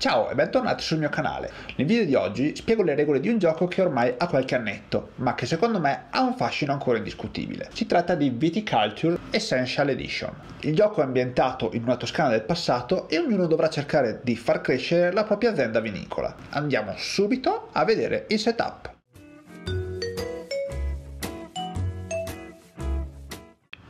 Ciao e bentornati sul mio canale. Nel video di oggi spiego le regole di un gioco che ormai ha qualche annetto, ma che secondo me ha un fascino ancora indiscutibile. Si tratta di Viticulture Essential Edition. Il gioco è ambientato in una Toscana del passato e ognuno dovrà cercare di far crescere la propria azienda vinicola. Andiamo subito a vedere il setup.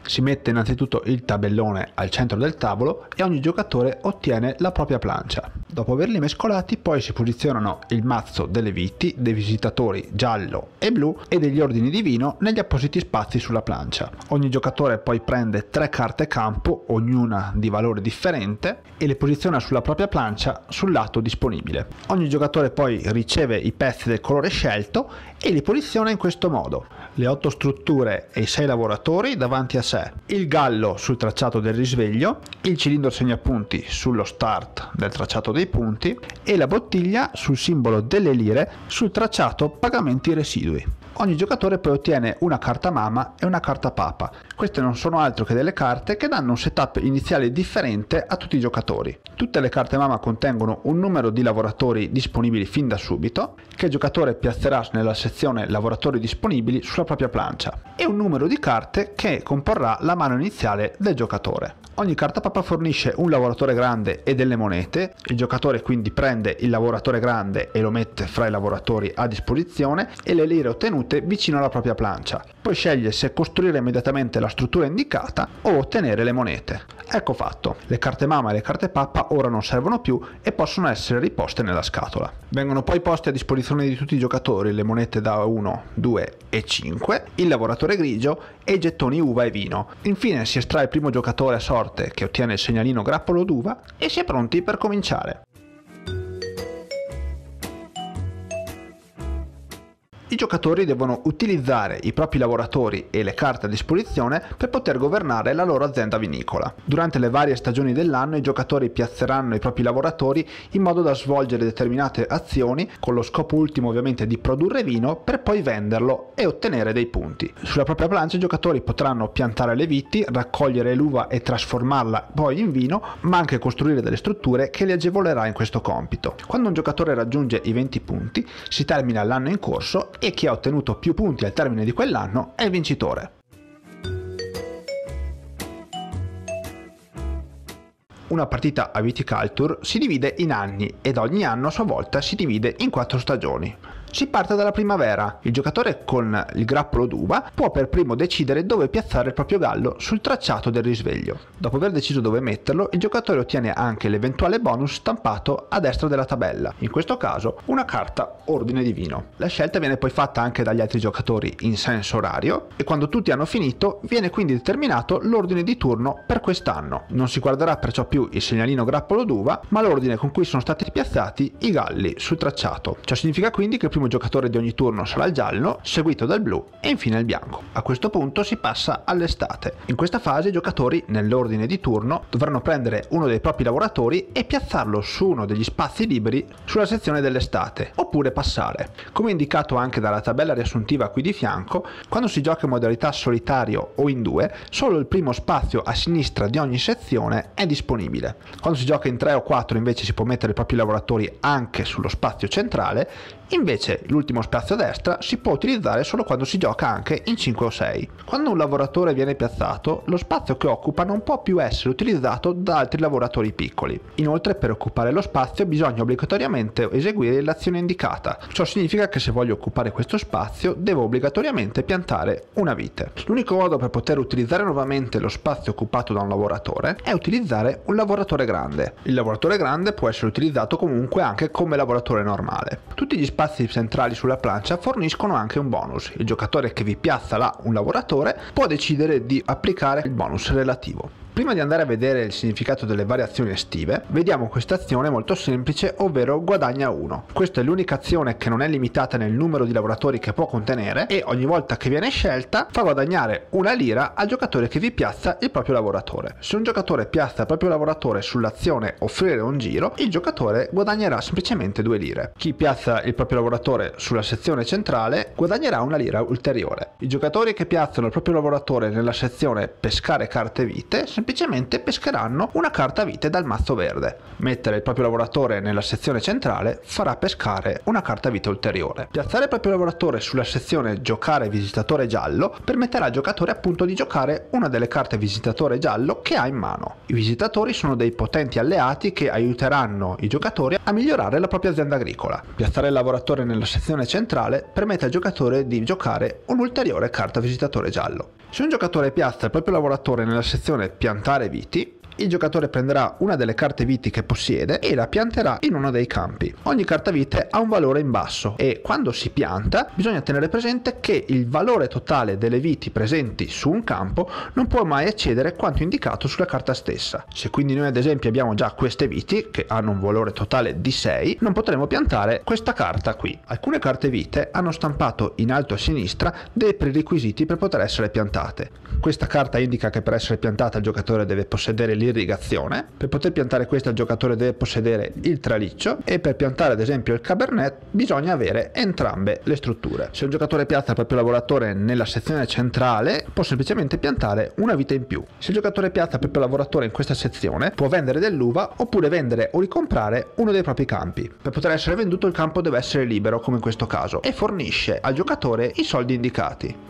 Si mette innanzitutto il tabellone al centro del tavolo e ogni giocatore ottiene la propria plancia dopo averli mescolati poi si posizionano il mazzo delle viti, dei visitatori giallo e blu e degli ordini di vino negli appositi spazi sulla plancia. Ogni giocatore poi prende tre carte campo, ognuna di valore differente, e le posiziona sulla propria plancia sul lato disponibile. Ogni giocatore poi riceve i pezzi del colore scelto e li posiziona in questo modo. Le otto strutture e i sei lavoratori davanti a sé, il gallo sul tracciato del risveglio, il cilindro segnapunti sullo start del tracciato dei punti e la bottiglia sul simbolo delle lire sul tracciato pagamenti residui. Ogni giocatore poi ottiene una carta mamma e una carta papa. Queste non sono altro che delle carte che danno un setup iniziale differente a tutti i giocatori. Tutte le carte mamma contengono un numero di lavoratori disponibili fin da subito che il giocatore piazzerà nella sezione lavoratori disponibili sulla propria plancia e un numero di carte che comporrà la mano iniziale del giocatore. Ogni carta papa fornisce un lavoratore grande e delle monete, il giocatore quindi prende il lavoratore grande e lo mette fra i lavoratori a disposizione e le lire ottenute vicino alla propria plancia. Poi sceglie se costruire immediatamente la struttura indicata o ottenere le monete. Ecco fatto, le carte mamma e le carte pappa ora non servono più e possono essere riposte nella scatola. Vengono poi poste a disposizione posizione di tutti i giocatori le monete da 1, 2 e 5, il lavoratore grigio e i gettoni uva e vino. Infine si estrae il primo giocatore a sorte che ottiene il segnalino grappolo d'uva e si è pronti per cominciare. i giocatori devono utilizzare i propri lavoratori e le carte a disposizione per poter governare la loro azienda vinicola. Durante le varie stagioni dell'anno i giocatori piazzeranno i propri lavoratori in modo da svolgere determinate azioni con lo scopo ultimo ovviamente di produrre vino per poi venderlo e ottenere dei punti. Sulla propria plancia i giocatori potranno piantare le viti, raccogliere l'uva e trasformarla poi in vino, ma anche costruire delle strutture che li agevolerà in questo compito. Quando un giocatore raggiunge i 20 punti si termina l'anno in corso e chi ha ottenuto più punti al termine di quell'anno è il vincitore. Una partita a viticulture si divide in anni ed ogni anno a sua volta si divide in quattro stagioni. Si parte dalla primavera. Il giocatore con il grappolo d'uva può per primo decidere dove piazzare il proprio gallo sul tracciato del risveglio. Dopo aver deciso dove metterlo, il giocatore ottiene anche l'eventuale bonus stampato a destra della tabella, in questo caso una carta ordine divino. La scelta viene poi fatta anche dagli altri giocatori in senso orario e quando tutti hanno finito viene quindi determinato l'ordine di turno per quest'anno. Non si guarderà perciò più il segnalino grappolo d'uva, ma l'ordine con cui sono stati piazzati i galli sul tracciato. Ciò significa quindi che prima primo giocatore di ogni turno sarà il giallo, seguito dal blu e infine il bianco. A questo punto si passa all'estate. In questa fase i giocatori, nell'ordine di turno, dovranno prendere uno dei propri lavoratori e piazzarlo su uno degli spazi liberi sulla sezione dell'estate, oppure passare. Come indicato anche dalla tabella riassuntiva qui di fianco, quando si gioca in modalità solitario o in due, solo il primo spazio a sinistra di ogni sezione è disponibile. Quando si gioca in tre o quattro invece si può mettere i propri lavoratori anche sullo spazio centrale Invece l'ultimo spazio a destra si può utilizzare solo quando si gioca anche in 5 o 6. Quando un lavoratore viene piazzato, lo spazio che occupa non può più essere utilizzato da altri lavoratori piccoli. Inoltre per occupare lo spazio bisogna obbligatoriamente eseguire l'azione indicata. Ciò significa che se voglio occupare questo spazio devo obbligatoriamente piantare una vite. L'unico modo per poter utilizzare nuovamente lo spazio occupato da un lavoratore è utilizzare un lavoratore grande. Il lavoratore grande può essere utilizzato comunque anche come lavoratore normale. Tutti gli spazi spazi centrali sulla plancia forniscono anche un bonus. Il giocatore che vi piazza là un lavoratore può decidere di applicare il bonus relativo. Prima di andare a vedere il significato delle variazioni estive, vediamo questa azione molto semplice, ovvero guadagna 1. Questa è l'unica azione che non è limitata nel numero di lavoratori che può contenere e ogni volta che viene scelta fa guadagnare una lira al giocatore che vi piazza il proprio lavoratore. Se un giocatore piazza il proprio lavoratore sull'azione offrire un giro, il giocatore guadagnerà semplicemente 2 lire. Chi piazza il proprio lavoratore sulla sezione centrale guadagnerà una lira ulteriore. I giocatori che piazzano il proprio lavoratore nella sezione pescare carte vite semplicemente pescheranno una carta vite dal mazzo verde. Mettere il proprio lavoratore nella sezione centrale farà pescare una carta vite ulteriore. Piazzare il proprio lavoratore sulla sezione giocare visitatore giallo permetterà al giocatore appunto di giocare una delle carte visitatore giallo che ha in mano. I visitatori sono dei potenti alleati che aiuteranno i giocatori a migliorare la propria azienda agricola. Piazzare il lavoratore nella sezione centrale permette al giocatore di giocare un'ulteriore carta visitatore giallo. Se un giocatore piazza il proprio lavoratore nella sezione piazzatore piantare viti il giocatore prenderà una delle carte viti che possiede e la pianterà in uno dei campi. Ogni carta vite ha un valore in basso e quando si pianta bisogna tenere presente che il valore totale delle viti presenti su un campo non può mai eccedere quanto indicato sulla carta stessa. Se quindi noi ad esempio abbiamo già queste viti che hanno un valore totale di 6, non potremo piantare questa carta qui. Alcune carte vite hanno stampato in alto a sinistra dei prerequisiti per poter essere piantate. Questa carta indica che per essere piantata il giocatore deve possedere il l'irrigazione. Per poter piantare questa il giocatore deve possedere il traliccio e per piantare ad esempio il cabernet bisogna avere entrambe le strutture. Se un giocatore piazza il proprio lavoratore nella sezione centrale può semplicemente piantare una vita in più. Se il giocatore piazza il proprio lavoratore in questa sezione può vendere dell'uva oppure vendere o ricomprare uno dei propri campi. Per poter essere venduto il campo deve essere libero come in questo caso e fornisce al giocatore i soldi indicati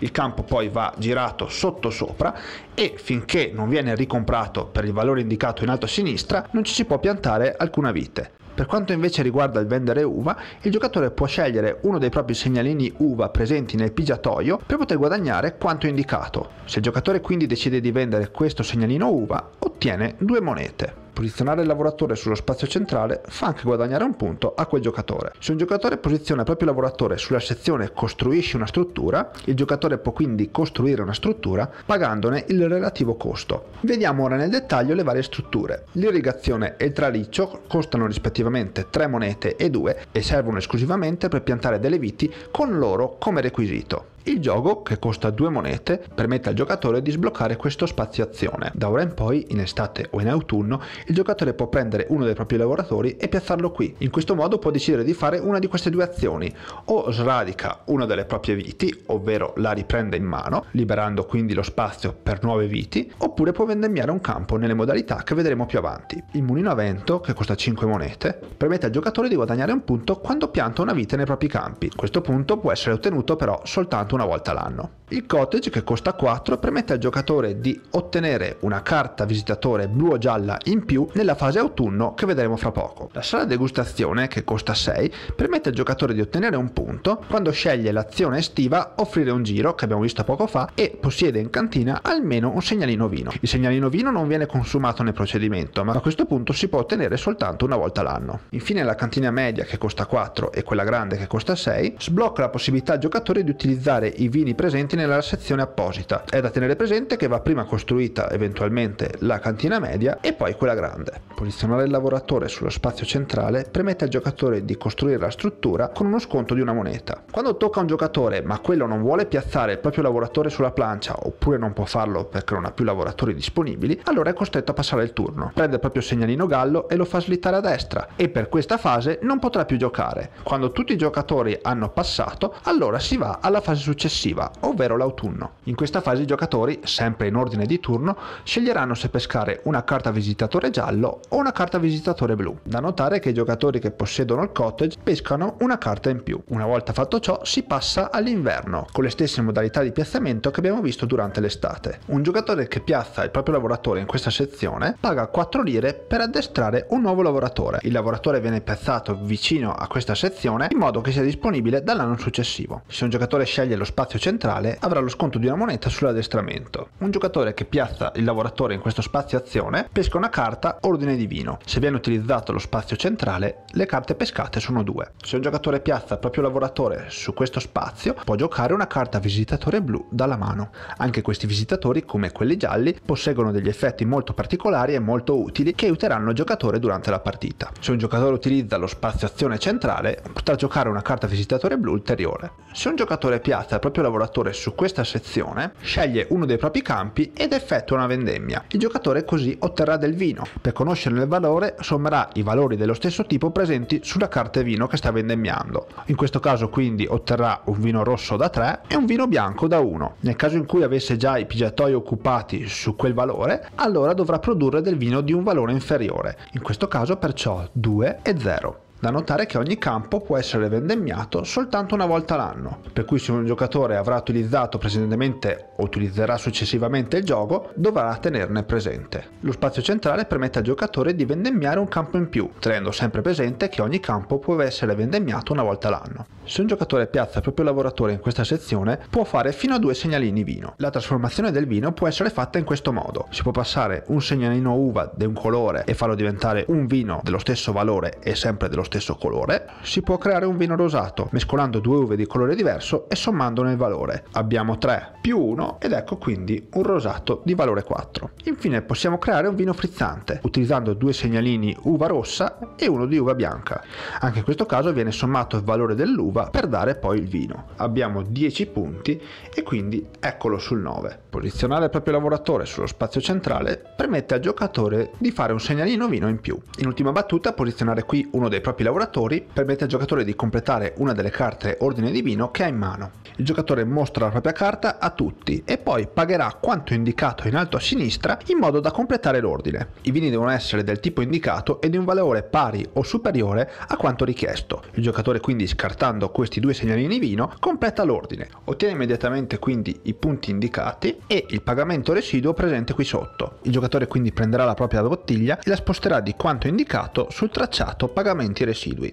il campo poi va girato sotto sopra e finché non viene ricomprato per il valore indicato in alto a sinistra non ci si può piantare alcuna vite. Per quanto invece riguarda il vendere uva, il giocatore può scegliere uno dei propri segnalini uva presenti nel pigiatoio per poter guadagnare quanto indicato. Se il giocatore quindi decide di vendere questo segnalino uva, ottiene due monete. Posizionare il lavoratore sullo spazio centrale fa anche guadagnare un punto a quel giocatore. Se un giocatore posiziona il proprio lavoratore sulla sezione costruisci una struttura, il giocatore può quindi costruire una struttura pagandone il relativo costo. Vediamo ora nel dettaglio le varie strutture. L'irrigazione e il traliccio costano rispettivamente 3 monete e 2 e servono esclusivamente per piantare delle viti con l'oro come requisito. Il gioco, che costa due monete, permette al giocatore di sbloccare questo spazio azione. Da ora in poi, in estate o in autunno, il giocatore può prendere uno dei propri lavoratori e piazzarlo qui. In questo modo può decidere di fare una di queste due azioni, o sradica una delle proprie viti, ovvero la riprende in mano, liberando quindi lo spazio per nuove viti, oppure può vendemmiare un campo nelle modalità che vedremo più avanti. Il mulino a vento, che costa 5 monete, permette al giocatore di guadagnare un punto quando pianta una vite nei propri campi. Questo punto può essere ottenuto però soltanto soltanto una volta l'anno. Il cottage, che costa 4, permette al giocatore di ottenere una carta visitatore blu o gialla in più nella fase autunno che vedremo fra poco. La sala degustazione, che costa 6, permette al giocatore di ottenere un punto quando sceglie l'azione estiva offrire un giro, che abbiamo visto poco fa, e possiede in cantina almeno un segnalino vino. Il segnalino vino non viene consumato nel procedimento, ma a questo punto si può ottenere soltanto una volta l'anno. Infine la cantina media, che costa 4, e quella grande, che costa 6, sblocca la possibilità al giocatore di utilizzare conservare i vini presenti nella sezione apposita. È da tenere presente che va prima costruita eventualmente la cantina media e poi quella grande. Posizionare il lavoratore sullo spazio centrale permette al giocatore di costruire la struttura con uno sconto di una moneta. Quando tocca a un giocatore ma quello non vuole piazzare il proprio lavoratore sulla plancia oppure non può farlo perché non ha più lavoratori disponibili, allora è costretto a passare il turno. Prende il proprio segnalino gallo e lo fa slittare a destra e per questa fase non potrà più giocare. Quando tutti i giocatori hanno passato, allora si va alla fase successiva successiva, ovvero l'autunno. In questa fase i giocatori, sempre in ordine di turno, sceglieranno se pescare una carta visitatore giallo o una carta visitatore blu. Da notare che i giocatori che possiedono il cottage pescano una carta in più. Una volta fatto ciò si passa all'inverno, con le stesse modalità di piazzamento che abbiamo visto durante l'estate. Un giocatore che piazza il proprio lavoratore in questa sezione paga 4 lire per addestrare un nuovo lavoratore. Il lavoratore viene piazzato vicino a questa sezione in modo che sia disponibile dall'anno successivo. Se un giocatore sceglie nello spazio centrale avrà lo sconto di una moneta sull'addestramento. Un giocatore che piazza il lavoratore in questo spazio azione pesca una carta ordine divino. Se viene utilizzato lo spazio centrale, le carte pescate sono due. Se un giocatore piazza il proprio lavoratore su questo spazio, può giocare una carta visitatore blu dalla mano. Anche questi visitatori, come quelli gialli, posseggono degli effetti molto particolari e molto utili che aiuteranno il giocatore durante la partita. Se un giocatore utilizza lo spazio azione centrale, potrà giocare una carta visitatore blu ulteriore. Se un giocatore piazza carta al proprio lavoratore su questa sezione, sceglie uno dei propri campi ed effettua una vendemmia. Il giocatore così otterrà del vino. Per conoscere il valore, sommerà i valori dello stesso tipo presenti sulla carta vino che sta vendemmiando. In questo caso quindi otterrà un vino rosso da 3 e un vino bianco da 1. Nel caso in cui avesse già i pigiatoi occupati su quel valore, allora dovrà produrre del vino di un valore inferiore, in questo caso perciò 2 e 0. Da notare che ogni campo può essere vendemmiato soltanto una volta l'anno, per cui se un giocatore avrà utilizzato precedentemente o utilizzerà successivamente il gioco, dovrà tenerne presente. Lo spazio centrale permette al giocatore di vendemmiare un campo in più, tenendo sempre presente che ogni campo può essere vendemmiato una volta l'anno. Se un giocatore piazza il proprio lavoratore in questa sezione, può fare fino a due segnalini vino. La trasformazione del vino può essere fatta in questo modo. Si può passare un segnalino uva di un colore e farlo diventare un vino dello stesso valore e sempre dello stesso stesso colore, si può creare un vino rosato mescolando due uve di colore diverso e sommandone il valore. Abbiamo 3 più 1 ed ecco quindi un rosato di valore 4. Infine possiamo creare un vino frizzante utilizzando due segnalini uva rossa e uno di uva bianca. Anche in questo caso viene sommato il valore dell'uva per dare poi il vino. Abbiamo 10 punti e quindi eccolo sul 9. Posizionare il proprio lavoratore sullo spazio centrale permette al giocatore di fare un segnalino vino in più. In ultima battuta posizionare qui uno dei propri propri lavoratori permette al giocatore di completare una delle carte ordine divino che ha in mano. Il giocatore mostra la propria carta a tutti e poi pagherà quanto indicato in alto a sinistra in modo da completare l'ordine. I vini devono essere del tipo indicato e di un valore pari o superiore a quanto richiesto. Il giocatore quindi scartando questi due segnalini vino completa l'ordine, ottiene immediatamente quindi i punti indicati e il pagamento residuo presente qui sotto. Il giocatore quindi prenderà la propria bottiglia e la sposterà di quanto indicato sul tracciato pagamenti residui residui.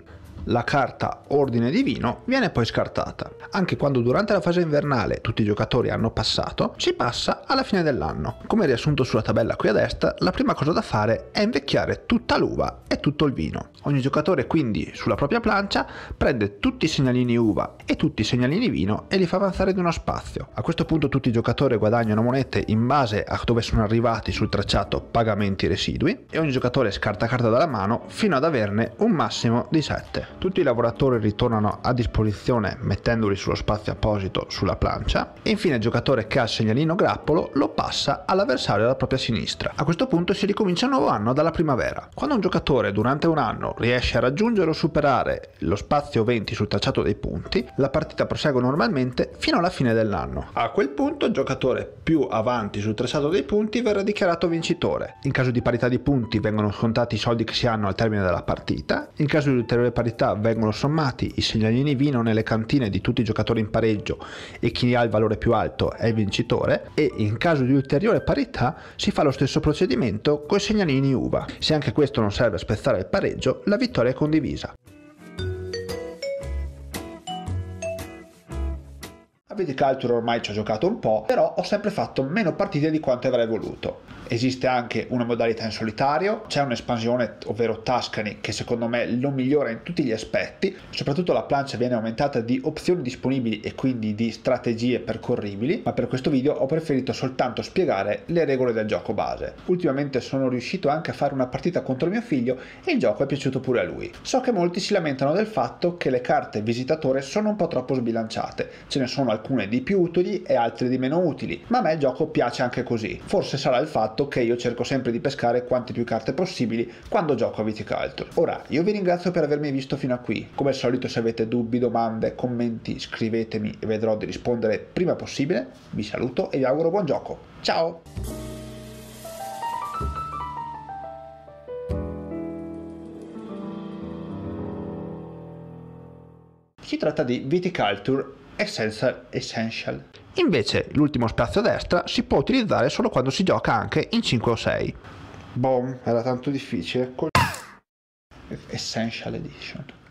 La carta Ordine Divino viene poi scartata. Anche quando durante la fase invernale tutti i giocatori hanno passato, si passa alla fine dell'anno. Come riassunto sulla tabella qui a destra, la prima cosa da fare è invecchiare tutta l'uva e tutto il vino. Ogni giocatore quindi sulla propria plancia prende tutti i segnalini uva e tutti i segnalini vino e li fa avanzare di uno spazio. A questo punto tutti i giocatori guadagnano monete in base a dove sono arrivati sul tracciato pagamenti residui e ogni giocatore scarta carta dalla mano fino ad averne un massimo di 7. Tutti i lavoratori ritornano a disposizione mettendoli sullo spazio apposito sulla plancia e infine il giocatore che ha il segnalino grappolo lo passa all'avversario alla propria sinistra. A questo punto si ricomincia un nuovo anno dalla primavera. Quando un giocatore durante un anno riesce a raggiungere o superare lo spazio 20 sul tracciato dei punti, la partita prosegue normalmente fino alla fine dell'anno. A quel punto il giocatore più avanti sul tracciato dei punti verrà dichiarato vincitore. In caso di parità di punti vengono scontati i soldi che si hanno al termine della partita, in caso di ulteriore parità vengono sommati i segnalini vino nelle cantine di tutti i giocatori in pareggio e chi ha il valore più alto è vincitore e in caso di ulteriore parità si fa lo stesso procedimento con i segnalini uva. Se anche questo non serve a spezzare il pareggio, la vittoria è condivisa. vedi Viticulture ormai ci ho giocato un po', però ho sempre fatto meno partite di quanto avrei voluto. Esiste anche una modalità in solitario, c'è un'espansione, ovvero Tuscany, che secondo me lo migliora in tutti gli aspetti, soprattutto la plancia viene aumentata di opzioni disponibili e quindi di strategie percorribili, ma per questo video ho preferito soltanto spiegare le regole del gioco base. Ultimamente sono riuscito anche a fare una partita contro mio figlio e il gioco è piaciuto pure a lui. So che molti si lamentano del fatto che le carte visitatore sono un po' troppo sbilanciate, ce ne sono alcune alcune di più utili e altre di meno utili, ma a me il gioco piace anche così. Forse sarà il fatto che io cerco sempre di pescare quante più carte possibili quando gioco a Viticulture. Ora, io vi ringrazio per avermi visto fino a qui. Come al solito se avete dubbi, domande, commenti, scrivetemi e vedrò di rispondere prima possibile. Vi saluto e vi auguro buon gioco. Ciao! Si tratta di Viticulture Essential, Essential. Invece l'ultimo spazio a destra si può utilizzare solo quando si gioca anche in 5 o 6. Boom, era tanto difficile. Essential Edition.